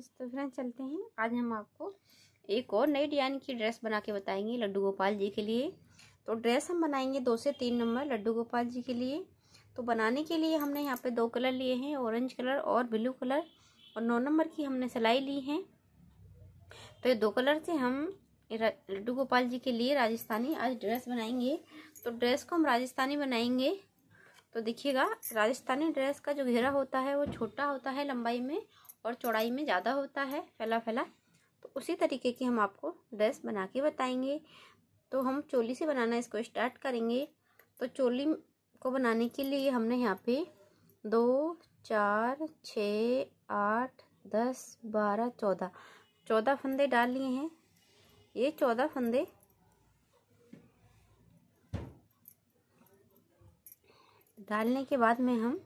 friends तो friends चलते हैं आज हम आपको एक और नई डिजाइन की ड्रेस बना के बताएंगे लड्डू गोपाल जी के लिए तो ड्रेस हम बनाएंगे दो से तीन नंबर लड्डू गोपाल जी के लिए तो बनाने के लिए हमने यहाँ पे दो कलर लिए हैं ऑरेंज कलर और ब्लू कलर और नौ नंबर की हमने सिलाई ली है तो ये दो कलर से हम लड्डू गोपाल जी के लिए राजस्थानी आज ड्रेस बनाएंगे तो ड्रेस को हम राजस्थानी बनाएंगे तो देखिएगा राजस्थानी ड्रेस का जो घेरा होता है वो छोटा होता है लंबाई में और चौड़ाई में ज़्यादा होता है फैला फैला तो उसी तरीके की हम आपको ड्रेस बना के बताएंगे तो हम चोली से बनाना इसको स्टार्ट करेंगे तो चोली को बनाने के लिए हमने यहाँ पे दो चार छ आठ दस बारह चौदह चौदह फंदे डाल लिए हैं ये चौदह फंदे डालने के बाद में हम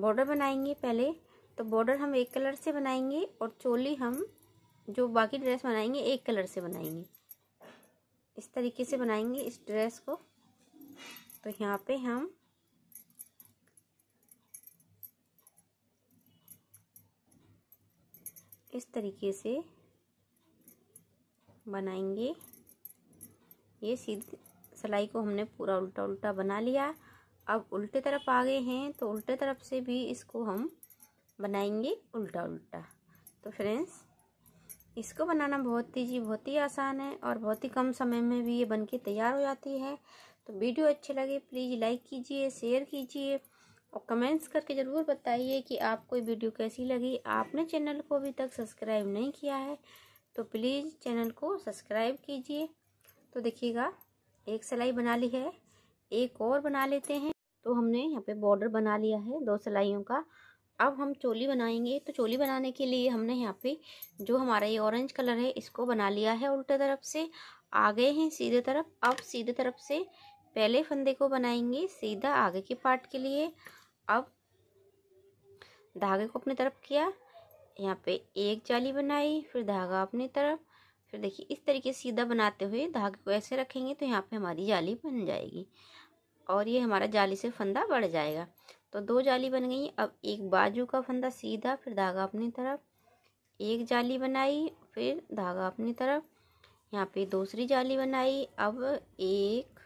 बॉर्डर बनाएंगे पहले तो बॉर्डर हम एक कलर से बनाएंगे और चोली हम जो बाकी ड्रेस बनाएंगे एक कलर से बनाएंगे इस तरीके से बनाएंगे इस ड्रेस को तो यहाँ पे हम इस तरीके से बनाएंगे ये सीधी सिलाई को हमने पूरा उल्टा उल्टा बना लिया अब उल्टे तरफ आ गए हैं तो उल्टे तरफ से भी इसको हम बनाएंगे उल्टा उल्टा तो फ्रेंड्स इसको बनाना बहुत ही बहुत ही आसान है और बहुत ही कम समय में भी ये बनके तैयार हो जाती है तो वीडियो अच्छे लगे प्लीज़ लाइक कीजिए शेयर कीजिए और कमेंट्स करके ज़रूर बताइए कि आपको ये वीडियो कैसी लगी आपने चैनल को अभी तक सब्सक्राइब नहीं किया है तो प्लीज़ चैनल को सब्सक्राइब कीजिए तो देखिएगा एक सिलाई बना ली है एक और बना लेते हैं तो हमने यहाँ पे बॉर्डर बना लिया है दो सिलाइयों का अब हम चोली बनाएंगे तो चोली बनाने के लिए हमने यहाँ पे जो हमारा ये ऑरेंज कलर है इसको बना लिया है उल्टे तरफ से आ गए हैं सीधे तरफ अब सीधे तरफ से पहले फंदे को बनाएंगे सीधा आगे के पार्ट के लिए अब धागे को अपनी तरफ किया यहाँ पे एक जाली बनाई फिर धागा अपनी तरफ फिर देखिए इस तरीके सीधा बनाते हुए धागे को ऐसे रखेंगे तो यहाँ पे हमारी जाली बन जाएगी और ये हमारा जाली से फंदा बढ़ जाएगा तो दो जाली बन गई अब एक बाजू का फंदा सीधा फिर धागा अपनी तरफ एक जाली बनाई फिर धागा अपनी तरफ यहाँ पे दूसरी जाली बनाई अब एक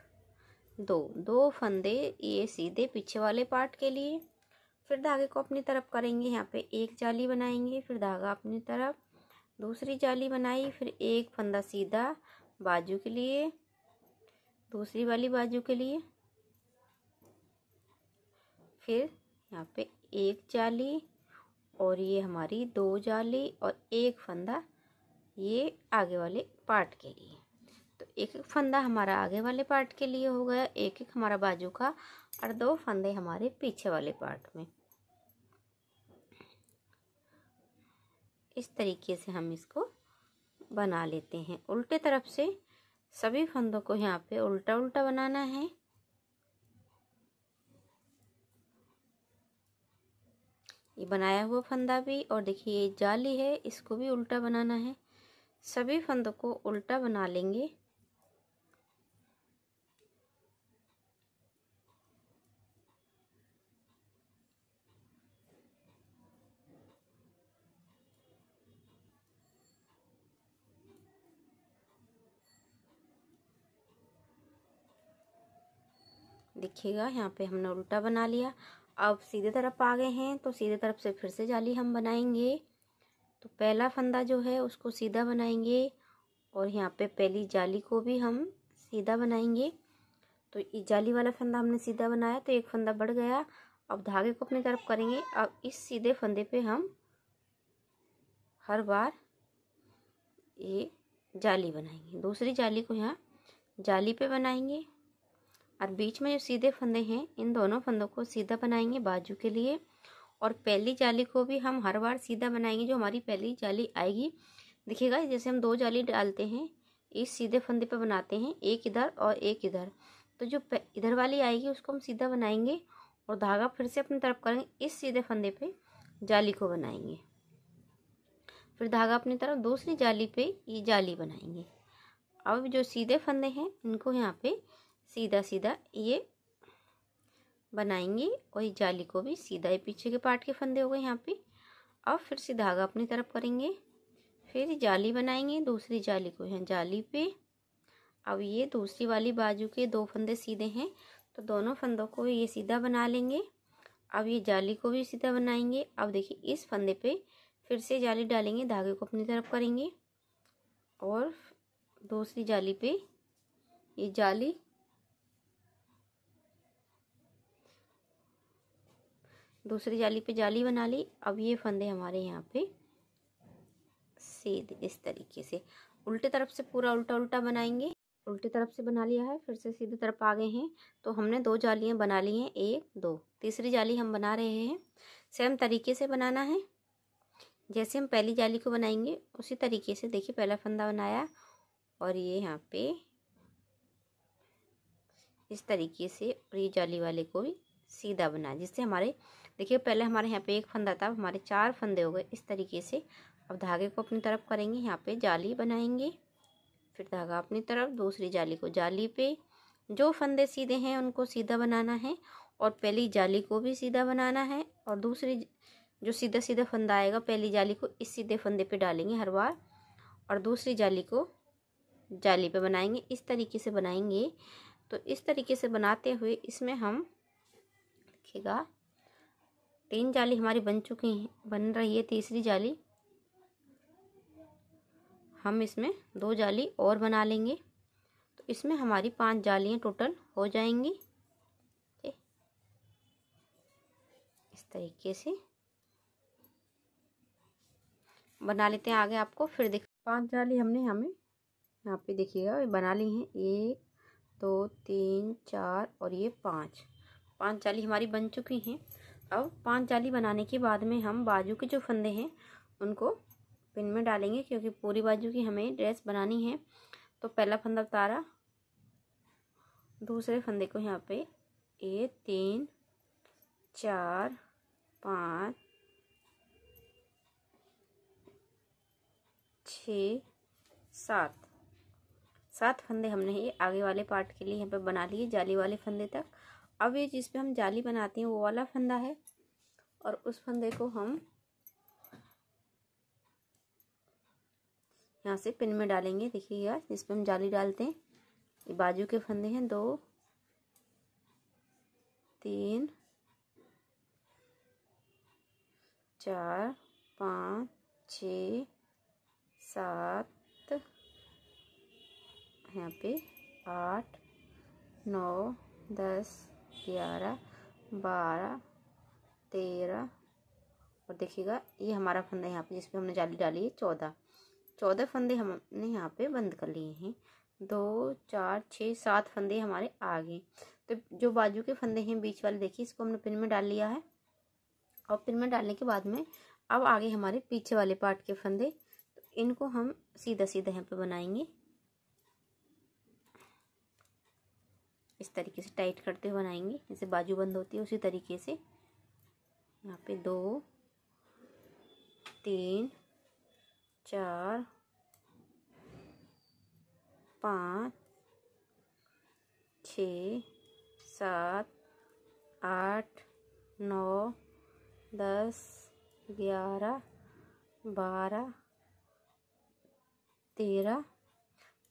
दो दो फंदे ये सीधे पीछे वाले पार्ट के लिए फिर धागे को अपनी तरफ करेंगे यहाँ पे एक जाली बनाएंगे फिर धागा अपनी तरफ दूसरी जाली बनाई फिर एक फंदा सीधा बाजू के लिए दूसरी वाली बाजू के लिए फिर यहाँ पे एक जाली और ये हमारी दो जाली और एक फंदा ये आगे वाले पार्ट के लिए तो एक एक फंदा हमारा आगे वाले पार्ट के लिए हो गया एक एक हमारा बाजू का और दो फंदे हमारे पीछे वाले पार्ट में इस तरीके से हम इसको बना लेते हैं उल्टे तरफ से सभी फंदों को यहाँ पे उल्टा उल्टा बनाना है ये बनाया हुआ फंदा भी और देखिए ये जाली है इसको भी उल्टा बनाना है सभी फंदों को उल्टा बना लेंगे देखिएगा यहाँ पे हमने उल्टा बना लिया अब सीधे तरफ आ गए हैं तो सीधे तरफ से फिर से जाली हम बनाएंगे तो पहला फंदा जो है उसको सीधा बनाएंगे और यहाँ पे पहली जाली को भी हम सीधा बनाएंगे तो ये जाली वाला फंदा हमने सीधा बनाया तो एक फंदा बढ़ गया अब धागे को अपनी तरफ करेंगे अब इस सीधे फंदे पे हम हर बार ये जाली बनाएंगे दूसरी जाली को यहाँ जाली पे बनाएंगे और बीच में जो सीधे फंदे हैं इन दोनों फंदों को सीधा बनाएंगे बाजू के लिए और पहली जाली को भी हम हर बार सीधा बनाएंगे जो हमारी पहली जाली आएगी देखिएगा जैसे हम दो जाली डालते हैं इस सीधे फंदे पर बनाते हैं एक इधर और एक इधर तो जो इधर वाली आएगी उसको हम सीधा बनाएंगे और धागा फिर से अपनी तरफ करेंगे इस सीधे फंदे पे जाली को बनाएंगे फिर धागा अपनी तरफ दूसरी जाली पे ये जाली बनाएंगे अब जो सीधे फंदे हैं इनको यहाँ पे सीधा सीधा ये बनाएंगे और ये जाली को भी सीधा ही पीछे के पार्ट के फंदे हो गए यहाँ पे अब फिर से धागा अपनी तरफ करेंगे फिर जाली बनाएंगे दूसरी जाली को यहाँ जाली पे अब ये दूसरी वाली बाजू के दो फंदे सीधे हैं तो दोनों फंदों को ये सीधा बना लेंगे अब ये जाली को भी सीधा बनाएंगे अब देखिए इस फंदे पे फिर से जाली डालेंगे धागे को अपनी तरफ करेंगे और दूसरी जाली पे ये जाली दूसरी जाली पे जाली बना ली अब ये फंदे हमारे यहाँ पे सीधे इस तरीके से उल्टे तरफ से पूरा उल्टा उल्टा बनाएंगे उल्टी तरफ से बना लिया है फिर से सीधी तरफ आ गए हैं तो हमने दो जालियाँ बना ली हैं एक दो तीसरी जाली हम बना रहे हैं सेम तरीके से बनाना है जैसे हम पहली जाली को बनाएंगे उसी तरीके से देखिए पहला फंदा बनाया और ये यहाँ पे इस तरीके से और ये जाली वाले को भी सीधा बना जिससे हमारे देखिए पहले हमारे यहाँ पे एक फंदा था हमारे चार फंदे हो गए इस तरीके से अब धागे को अपनी तरफ करेंगे यहाँ पे जाली बनाएंगे फिर धागा अपनी तरफ दूसरी जाली को जाली पे जो फंदे सीधे हैं उनको सीधा बनाना है और पहली जाली को भी सीधा बनाना है और दूसरी जो सीधा सीधा फंदा आएगा पहली जाली को इस सीधे फंदे पर डालेंगे हर बार और दूसरी जाली को जाली पे बनाएंगे इस तरीके से बनाएंगे तो इस तरीके से बनाते हुए इसमें हम देखिएगा तीन जाली हमारी बन चुकी हैं बन रही है तीसरी जाली हम इसमें दो जाली और बना लेंगे तो इसमें हमारी पांच जालियाँ टोटल हो जाएंगी इस तरीके से बना लेते हैं आगे आपको फिर देख पांच जाली हमने हमें यहाँ पे देखिएगा बना ली हैं एक दो तीन चार और ये पांच पांच जाली हमारी बन चुकी हैं अब पांच जाली बनाने के बाद में हम बाजू के जो फंदे हैं उनको पिन में डालेंगे क्योंकि पूरी बाजू की हमें ड्रेस बनानी है तो पहला फंदा उतारा दूसरे फंदे को यहाँ पे एक तीन चार पाँच छ सात सात फंदे हमने ये आगे वाले पार्ट के लिए यहाँ पे बना लिए जाली वाले फंदे तक अब ये जिस पे हम जाली बनाते हैं वो वाला फंदा है और उस फंदे को हम यहाँ से पिन में डालेंगे देखिए यार जिस पे हम जाली डालते हैं ये बाजू के फंदे हैं दो तीन चार पाँच छ सात यहाँ पे आठ नौ दस ग्यारह बारह तेरह और देखिएगा ये हमारा फंदा यहाँ पे जिसमें हमने जाली डाली है चौदह चौदह फंदे हमने यहाँ पे बंद कर लिए हैं दो चार छः सात फंदे हमारे आ गए तो जो बाजू के फंदे हैं बीच वाले देखिए इसको हमने पिन में डाल लिया है और पिन में डालने के बाद में अब आगे हमारे पीछे वाले पार्ट के फंदे तो इनको हम सीधा सीधा यहाँ पे बनाएंगे इस तरीके से टाइट करते हुए बनाएंगे जैसे बाजू बंद होती है उसी तरीके से यहाँ पे दो तीन चार पाँच छ सात आठ नौ दस ग्यारह बारह तेरह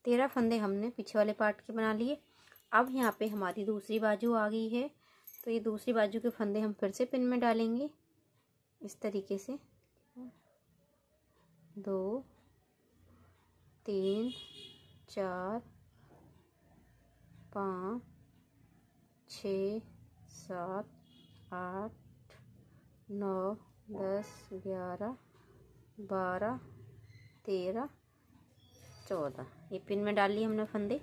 तेरह फंदे हमने पीछे वाले पार्ट के बना लिए अब यहाँ पे हमारी दूसरी बाजू आ गई है तो ये दूसरी बाजू के फंदे हम फिर से पिन में डालेंगे इस तरीके से दो तीन चार पाँच छ सात आठ नौ दस ग्यारह बारह तेरह चौदह ये पिन में डाल लिए हमने फंदे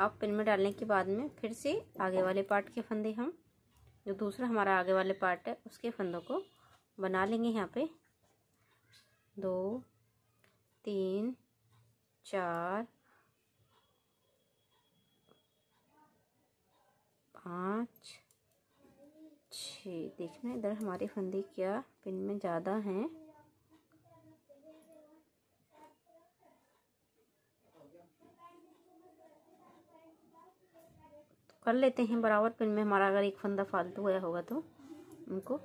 अब पिन में डालने के बाद में फिर से आगे वाले पार्ट के फंदे हम जो दूसरा हमारा आगे वाले पार्ट है उसके फंदों को बना लेंगे यहाँ पे दो तीन चार पाँच छः देखना इधर हमारे फंदे क्या पिन में ज़्यादा हैं कर लेते हैं बराबर पिन में हमारा अगर एक फंदा फालतू गया होगा तो उनको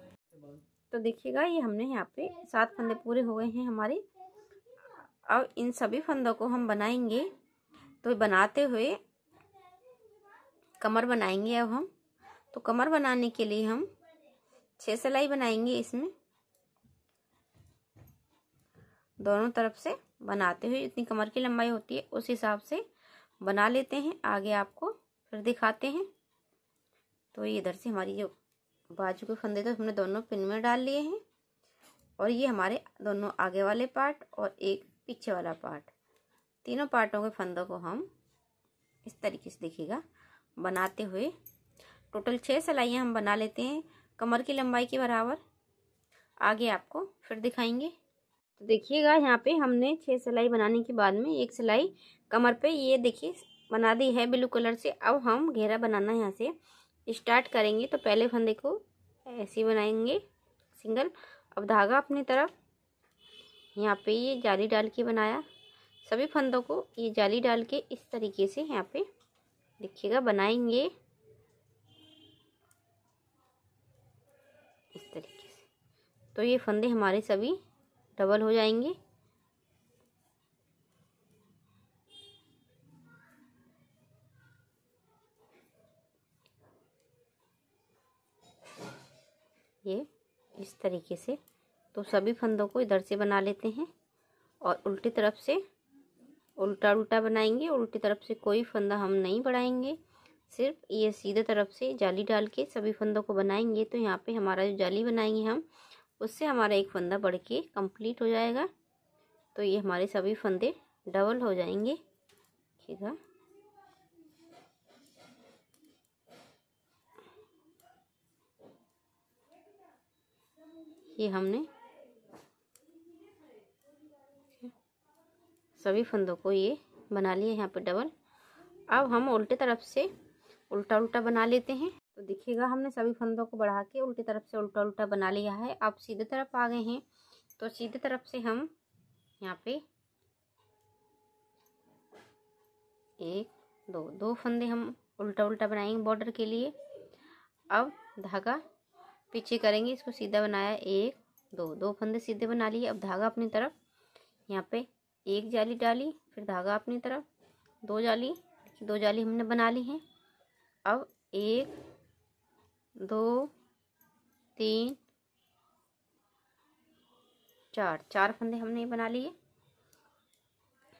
तो देखिएगा ये हमने यहाँ पे सात फंदे पूरे हो गए हैं हमारे अब इन सभी फंदों को हम बनाएंगे तो बनाते हुए कमर बनाएंगे अब हम तो कमर बनाने के लिए हम छः सिलाई बनाएंगे इसमें दोनों तरफ से बनाते हुए जितनी कमर की लंबाई होती है उस हिसाब से बना लेते हैं आगे आपको फिर दिखाते हैं तो ये इधर से हमारी जो बाजू के फंदे थे तो हमने दोनों पिन में डाल लिए हैं और ये हमारे दोनों आगे वाले पार्ट और एक पीछे वाला पार्ट तीनों पार्टों के फंदों को हम इस तरीके से देखिएगा बनाते हुए टोटल छः सिलाइयाँ हम बना लेते हैं कमर की लंबाई के बराबर आगे आपको फिर दिखाएंगे तो देखिएगा यहाँ पे हमने छः सिलाई बनाने के बाद में एक सिलाई कमर पे ये देखिए बना दी है ब्लू कलर से अब हम घेरा बनाना यहाँ से स्टार्ट करेंगे तो पहले फंदे को ऐसे बनाएंगे सिंगल अब धागा अपनी तरफ यहाँ पे ये जाली डाल के बनाया सभी फंदों को ये जाली डाल के इस तरीके से यहाँ पे देखिएगा बनाएंगे इस तरीके से तो ये फंदे हमारे सभी डबल हो जाएंगे ये इस तरीके से तो सभी फंदों को इधर से बना लेते हैं और उल्टी तरफ से उल्टा उल्टा बनाएंगे उल्टी तरफ से कोई फंदा हम नहीं बढ़ाएंगे सिर्फ ये सीधे तरफ से जाली डाल के सभी फंदों को बनाएंगे तो यहाँ पे हमारा जो जाली बनाएंगे हम उससे हमारा एक फंदा बढ़ के कम्प्लीट हो जाएगा तो ये हमारे सभी फंदे डबल हो जाएंगे ठीक है ये हमने सभी फंदों को ये बना लिए यहाँ पर डबल अब हम उल्टे तरफ से उल्टा उल्टा बना लेते हैं तो देखिएगा हमने सभी फंदों को बढ़ा के उल्टी तरफ से उल्टा उल्टा बना लिया है अब सीधे तरफ आ गए हैं तो सीधे तरफ से हम यहाँ पे एक दो दो फंदे हम उल्टा उल्टा बनाएंगे बॉर्डर के लिए अब धागा पीछे करेंगे इसको सीधा बनाया एक दो दो फंदे सीधे बना लिए अब धागा अपनी तरफ यहाँ पे एक जाली डाली फिर धागा अपनी तरफ दो जाली दो जाली हमने बना ली है अब एक दो तीन चार चार फंदे हमने बना लिए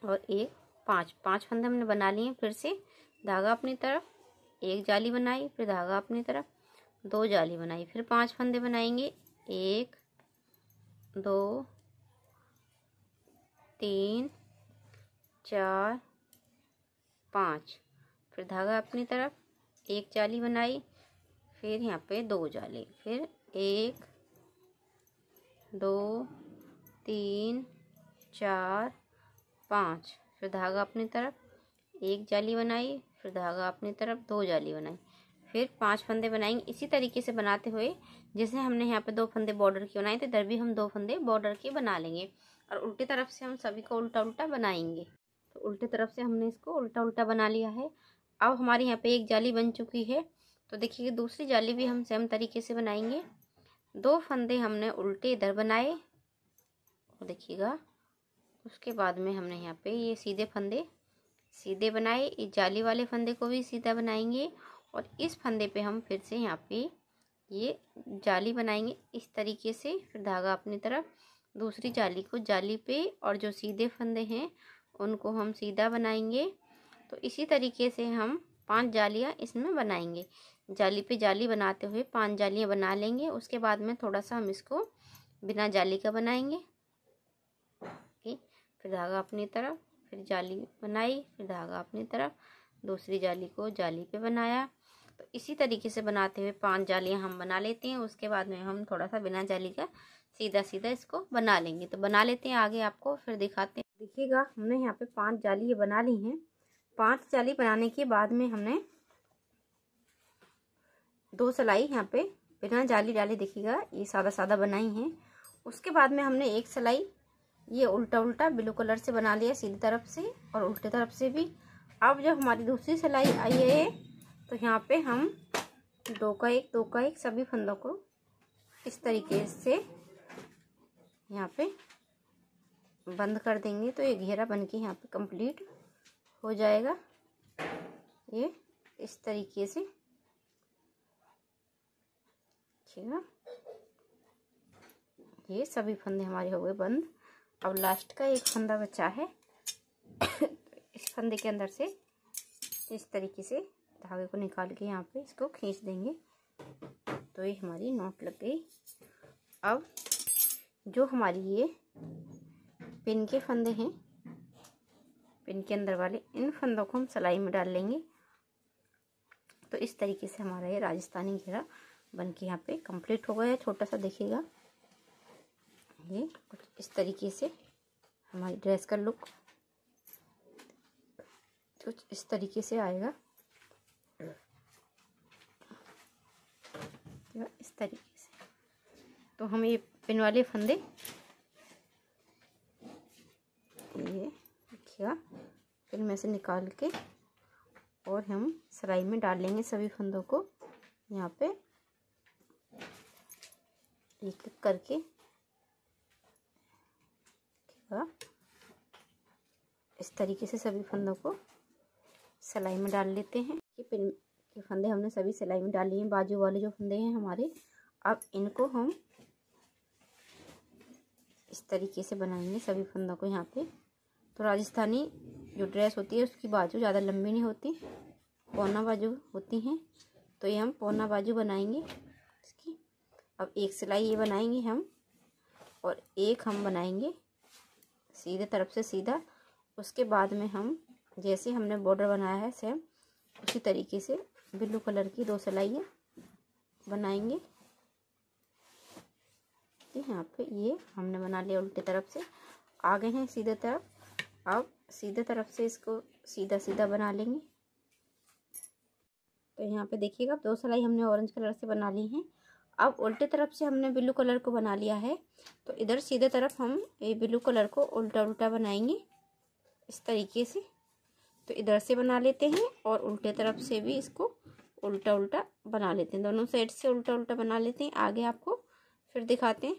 और एक पांच पांच फंदे हमने बना लिए फिर से धागा अपनी तरफ एक जाली बनाई फिर धागा अपनी तरफ दो जाली बनाई फिर पांच फंदे बनाएंगे एक दो तीन चार पाँच फिर धागा अपनी तरफ एक जाली बनाई फिर यहाँ पे दो जाली फिर एक दो तीन चार पाँच फिर धागा अपनी तरफ एक जाली बनाई फिर धागा अपनी तरफ दो जाली बनाई फिर पांच फंदे बनाएंगे इसी तरीके से बनाते हुए जैसे हमने यहाँ पे दो फंदे बॉर्डर के बनाए थे इधर भी हम दो फंदे बॉर्डर के बना लेंगे और उल्टी तरफ से हम सभी को उल्टा उल्टा बनाएंगे तो उल्टी तरफ से हमने इसको उल्टा उल्टा बना लिया है अब हमारे यहाँ पे एक जाली बन चुकी है तो देखिए दूसरी जाली भी हम सेम तरीके से बनाएंगे दो फंदे हमने उल्टे इधर बनाए और देखिएगा उसके बाद में हमने यहाँ पे ये सीधे फंदे सीधे बनाए इस जाली वाले फंदे को भी सीधा बनाएंगे और इस फंदे पे हम फिर से यहाँ पे ये जाली बनाएंगे इस तरीके से फिर धागा अपनी तरफ दूसरी जाली को जाली पे और जो सीधे फंदे हैं उनको हम सीधा बनाएंगे तो इसी तरीके से हम पांच जालियाँ इसमें बनाएंगे जाली पे जाली बनाते हुए पांच जालियाँ बना लेंगे उसके बाद में थोड़ा सा हम इसको बिना जाली का बनाएंगे ठीक फिर धागा अपनी तरफ फिर जाली बनाई फिर धागा अपनी तरफ दूसरी जाली को जाली पे बनाया तो इसी तरीके से बनाते हुए पांच जालियां हम बना लेते हैं उसके बाद में हम थोड़ा सा बिना जाली का सीधा सीधा इसको बना लेंगे तो बना लेते हैं आगे आपको फिर दिखाते हैं देखिएगा हमने यहाँ पे पांच जाली ये बना ली हैं पांच जाली बनाने के बाद में हमने दो सलाई यहाँ पे बिना जाली डाली देखिएगा ये सादा सादा बनाई है उसके बाद में हमने एक सलाई ये उल्टा उल्टा ब्लू कलर से बना लिया सीधी तरफ से और उल्टे तरफ से भी अब जब हमारी दूसरी सिलाई आई है तो यहाँ पे हम दो का एक दो का एक सभी फंदों को इस तरीके से यहाँ पे बंद कर देंगे तो ये घेरा बन के यहाँ पे कंप्लीट हो जाएगा ये इस तरीके से ठीक है ये सभी फंदे हमारे हो गए बंद अब लास्ट का एक फंदा बचा है तो इस फंदे के अंदर से इस तरीके से धागे को निकाल के यहाँ पे इसको खींच देंगे तो ये हमारी नोट लग गई अब जो हमारी ये पिन के फंदे हैं पिन के अंदर वाले इन फंदों को हम सिलाई में डाल लेंगे तो इस तरीके से हमारा ये राजस्थानी घेरा बन के यहाँ पे कंप्लीट हो गया है छोटा सा देखिएगा ये कुछ इस तरीके से हमारी ड्रेस का लुक कुछ इस तरीके से आएगा इस तरीके से तो हम ये पिन वाले फंदे ये देखिएगा फिर में से निकाल के और हम सिलाई में डाल लेंगे सभी फंदों को यहाँ पे एक एक करके इस तरीके से सभी फंदों को सिलाई में डाल लेते हैं ये पिन ये फंदे हमने सभी सिलाई में डाल लिए हैं बाजू वाले जो फंदे हैं हमारे अब इनको हम इस तरीके से बनाएंगे सभी फंदों को यहाँ पे तो राजस्थानी जो ड्रेस होती है उसकी बाजू ज़्यादा लंबी नहीं होती पौना बाजू होती हैं तो ये हम पौना बाजू बनाएंगे इसकी अब एक सिलाई ये बनाएंगे हम और एक हम बनाएंगे सीधे तरफ से सीधा उसके बाद में हम जैसे हमने बॉर्डर बनाया है सेम उसी तरीके से ब्लू कलर की दो सिलाइयाँ बनाएंगे यहाँ पे ये हमने बना लिया उल्टी तरफ से आ गए हैं सीधे तरफ अब सीधे तरफ से इसको सीधा सीधा बना लेंगे तो यहाँ पे देखिएगा दो सिलाई हमने ऑरेंज कलर से बना ली हैं अब उल्टे तरफ से हमने ब्लू कलर को बना लिया है तो इधर सीधे तरफ हम ये ब्लू कलर को उल्टा उल्टा बनाएंगे इस तरीके से तो इधर से बना लेते हैं और उल्टे तरफ से भी इसको उल्टा उल्टा बना लेते हैं दोनों साइड से उल्टा उल्टा बना लेते हैं आगे आपको फिर दिखाते हैं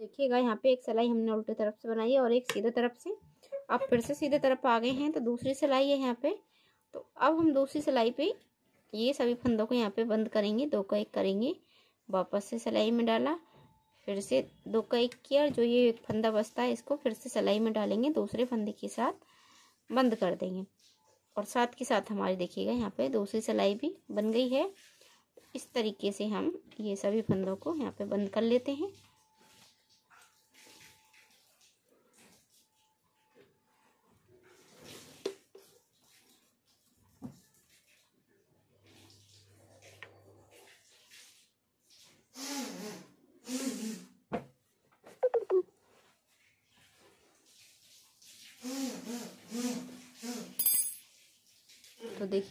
देखिएगा यहाँ पे एक सिलाई हमने उल्टे तरफ से बनाई है और एक सीधे तरफ से अब फिर से सीधे तरफ आ गए हैं तो दूसरी सिलाई है यहाँ पे तो अब हम दूसरी सिलाई पे ये सभी फंदों को यहाँ पे बंद करेंगे दो का एक करेंगे वापस से सिलाई में डाला फिर से दो का एक किया जो ये एक फंदा बचता है इसको फिर से सिलाई में डालेंगे दूसरे फंदे के साथ बंद कर देंगे और साथ के साथ हमारी देखिएगा यहाँ पे दूसरी सिलाई भी बन गई है इस तरीके से हम ये सभी फंदों को यहाँ पे बंद कर लेते हैं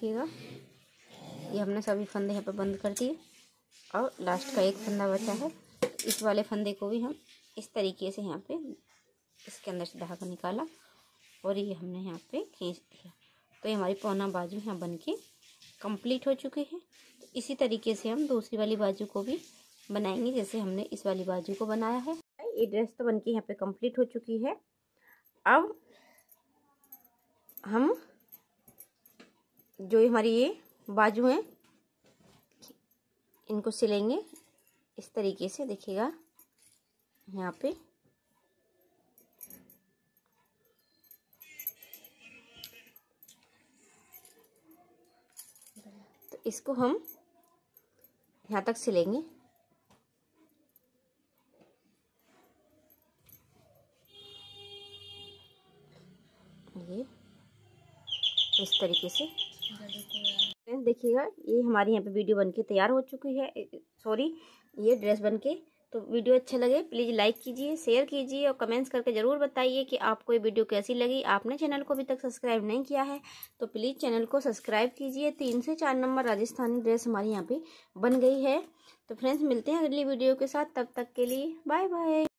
देखिएगा ये हमने सभी फंदे यहाँ पर बंद कर दिए और लास्ट का एक फंदा बचा है इस वाले फंदे को भी हम इस तरीके से यहाँ पे इसके अंदर से धागा निकाला और ये हमने यहाँ पे खींच दिया तो ये हमारी पौना बाजू यहाँ बन के कम्प्लीट हो चुकी है तो इसी तरीके से हम दूसरी वाली बाजू को भी बनाएंगे जैसे हमने इस वाली बाजू को बनाया है ये ड्रेस तो बन के यहाँ पर कंप्लीट हो चुकी है अब हम जो हमारी ये बाजू हैं इनको सिलेंगे इस तरीके से देखिएगा यहाँ पे तो इसको हम यहाँ तक सिलेंगे तरीके से फ्रेंड्स देखिएगा ये हमारे यहाँ पे वीडियो बनके तैयार हो चुकी है सॉरी ये ड्रेस बनके तो वीडियो अच्छे लगे प्लीज़ लाइक कीजिए शेयर कीजिए और कमेंट्स करके ज़रूर बताइए कि आपको ये वीडियो कैसी लगी आपने चैनल को अभी तक सब्सक्राइब नहीं किया है तो प्लीज़ चैनल को सब्सक्राइब कीजिए तीन से चार नंबर राजस्थानी ड्रेस हमारे यहाँ पे बन गई है तो फ्रेंड्स मिलते हैं अगली वीडियो के साथ तब तक के लिए बाय बाय